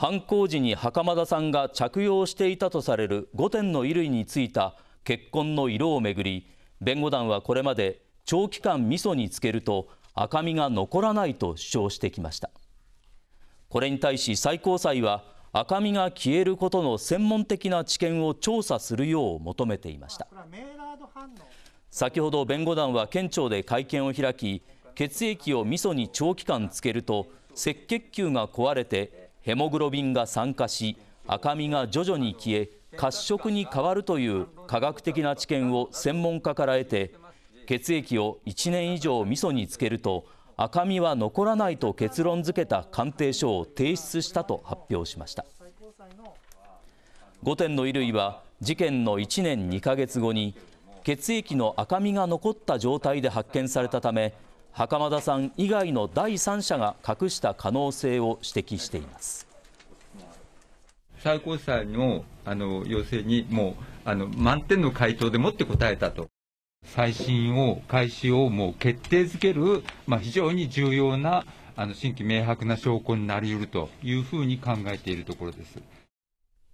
犯行時に袴田さんが着用していたとされる5点の衣類についた血痕の色をめぐり弁護団はこれまで長期間味噌につけると赤みが残らないと主張してきましたこれに対し最高裁は赤みが消えることの専門的な知見を調査するよう求めていました先ほど弁護団は県庁で会見を開き血液を味噌に長期間つけると赤血球が壊れてヘモグロビンが酸化し赤みが徐々に消え褐色に変わるという科学的な知見を専門家から得て血液を1年以上味噌につけると赤みは残らないと結論付けた鑑定書を提出したと発表しました5点の衣類は事件の1年2ヶ月後に血液の赤みが残った状態で発見されたため袴田さん以外の第三者が隠した可能性を指摘しています最高裁のあの要請にもうあの満点の回答でもって答えたと再審を開始をもう決定づける、まあ、非常に重要なあの新規明白な証拠になりうるというふうに考えているところです。